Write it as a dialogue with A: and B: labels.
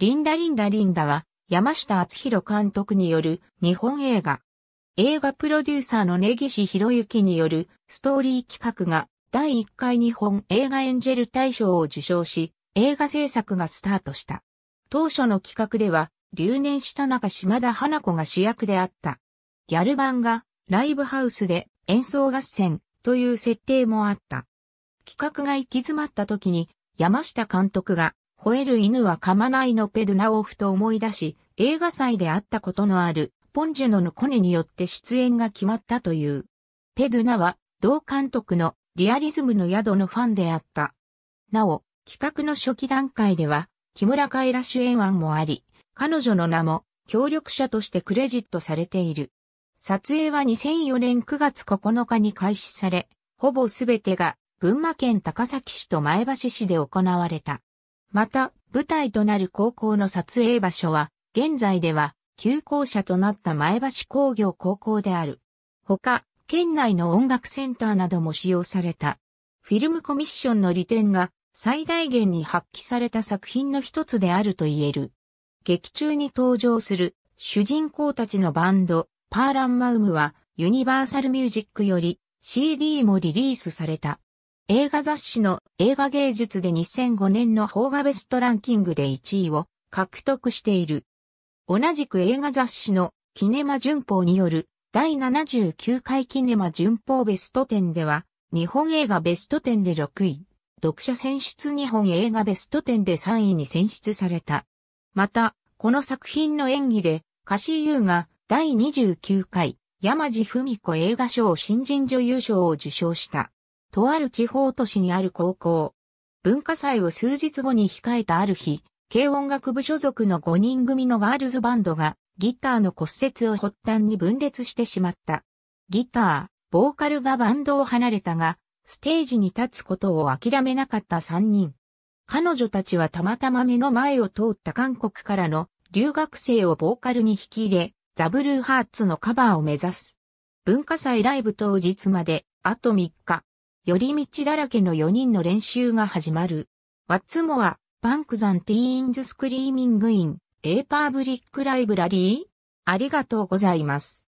A: リンダリンダリンダは山下敦弘監督による日本映画。映画プロデューサーの根岸博之によるストーリー企画が第1回日本映画エンジェル大賞を受賞し映画制作がスタートした。当初の企画では留年した中島田花子が主役であった。ギャル版がライブハウスで演奏合戦という設定もあった。企画が行き詰まった時に山下監督が吠える犬は噛まないのペドナオフと思い出し、映画祭であったことのある、ポンジュノのコネによって出演が決まったという。ペドナは、同監督のリアリズムの宿のファンであった。なお、企画の初期段階では、木村カエラ主演案もあり、彼女の名も協力者としてクレジットされている。撮影は2004年9月9日に開始され、ほぼすべてが群馬県高崎市と前橋市で行われた。また、舞台となる高校の撮影場所は、現在では、休校舎となった前橋工業高校である。他、県内の音楽センターなども使用された。フィルムコミッションの利点が最大限に発揮された作品の一つであると言える。劇中に登場する主人公たちのバンド、パーランマウムはユニバーサルミュージックより CD もリリースされた。映画雑誌の映画芸術で2005年の邦画ベストランキングで1位を獲得している。同じく映画雑誌のキネマ旬報による第79回キネマ旬報ベスト10では日本映画ベスト10で6位、読者選出日本映画ベスト10で3位に選出された。また、この作品の演技で、詞優が第29回山地文子映画賞新人女優賞を受賞した。とある地方都市にある高校。文化祭を数日後に控えたある日、軽音楽部所属の5人組のガールズバンドが、ギターの骨折を発端に分裂してしまった。ギター、ボーカルがバンドを離れたが、ステージに立つことを諦めなかった3人。彼女たちはたまたま目の前を通った韓国からの留学生をボーカルに引き入れ、ザブルーハーツのカバーを目指す。文化祭ライブ当日まで、あと3日。寄り道だらけの4人の練習が始まる。ワッツモア、パンクザンティーンズスクリーミングイン、エーパーブリックライブラリーありがとうございます。